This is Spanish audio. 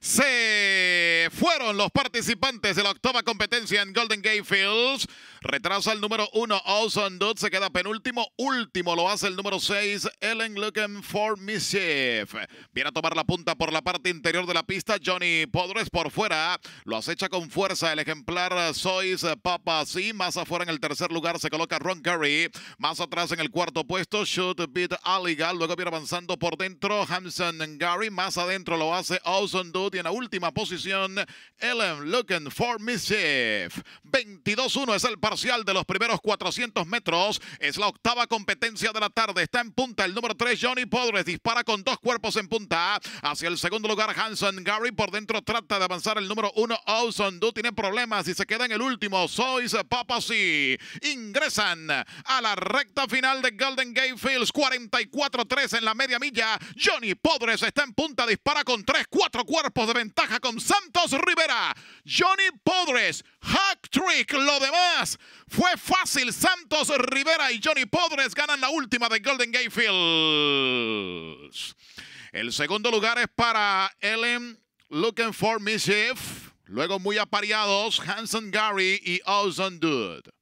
Se fueron los participantes de la octava competencia en Golden Gate Fields. Retrasa el número uno, Awesome Dude, se queda penúltimo. Último lo hace el número 6, Ellen Looking for Mischief. Viene a tomar la punta por la parte interior de la pista. Johnny Podres por fuera. Lo acecha con fuerza el ejemplar Sois Papa Sí. Más afuera en el tercer lugar se coloca Ron Curry. Más atrás en el cuarto puesto, Shoot Beat Aligal, Luego viene avanzando por dentro Hanson Gary. Más adentro lo hace Awesome Dude. Y en la última posición, Ellen Looking for Mischief. 22-1 es el parcial de los primeros 400 metros. Es la octava competencia de la tarde. Está en punta el número 3, Johnny Podres. Dispara con dos cuerpos en punta. Hacia el segundo lugar, Hanson Gary. Por dentro trata de avanzar el número 1, Olson. tiene problemas y se queda en el último. Sois Papasi. Ingresan a la recta final de Golden Gate Fields. 44-3 en la media milla. Johnny Podres está en punta. Dispara con tres, cuatro cuerpos de ventaja con Santos Rivera. Johnny Podres trick. Lo demás fue fácil. Santos Rivera y Johnny Podres ganan la última de Golden Gate Fields. El segundo lugar es para Ellen Looking for Mischief. Luego muy apareados Hanson Gary y Ozon Dude.